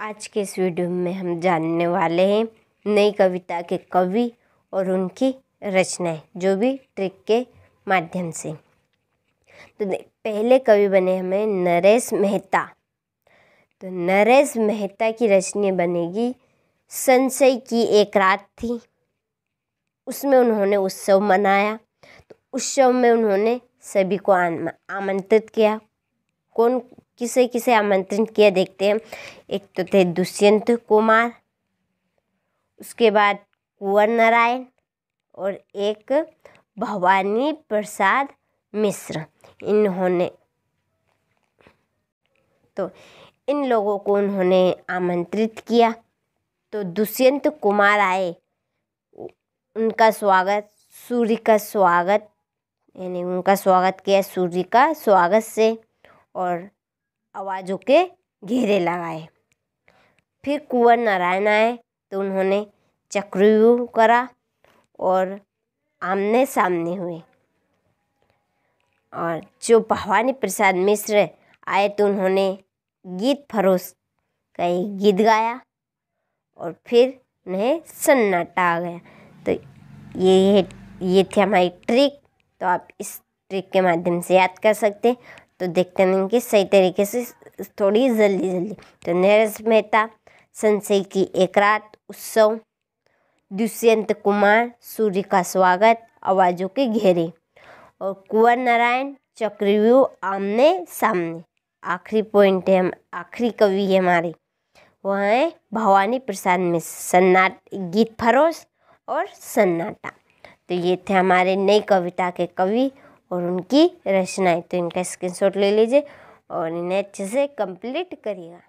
आज के इस वीडियो में हम जानने वाले हैं नई कविता के कवि और उनकी रचनाएं जो भी ट्रिक के माध्यम से तो पहले कवि बने हमें नरेश मेहता तो नरेश मेहता की रचना बनेगी संशय की एक रात थी उसमें उन्होंने उत्सव मनाया तो उत्सव में उन्होंने सभी को आमंत्रित किया कौन किसे किसे आमंत्रित किया देखते हैं एक तो थे दुष्यंत कुमार उसके बाद कुंवर नारायण और एक भवानी प्रसाद मिश्र इन्होंने तो इन लोगों को उन्होंने आमंत्रित किया तो दुष्यंत कुमार आए उनका स्वागत सूर्य का स्वागत यानी उनका स्वागत किया सूर्य का स्वागत से और आवाज़ों के घेरे लगाए फिर कुंवर नारायण आए तो उन्होंने चक्रव्यूह करा और आमने सामने हुए और जो भवानी प्रसाद मिश्र आए तो उन्होंने गीत फरोश का एक गीत गाया और फिर उन्हें सन्नाटा आ गया तो ये ये थी हमारी ट्रिक तो आप इस ट्रिक के माध्यम से याद कर सकते हैं तो देखते नहीं कि सही तरीके से थोड़ी जल्दी जल्दी तो नरस मेहता संशय की एक रात उत्सव दुष्यंत कुमार सूर्य का स्वागत आवाज़ों के घेरे और कुंवर नारायण चक्रव्यूह आमने सामने आखिरी पॉइंट है आखिरी कवि है हमारे वह है भवानी प्रसाद में सन्नाट गीत फरोश और सन्नाटा तो ये थे हमारे नई कविता के कवि और उनकी रचनाएँ तो इनका स्क्रीनशॉट ले लीजिए और इन्हें अच्छे से कंप्लीट करिएगा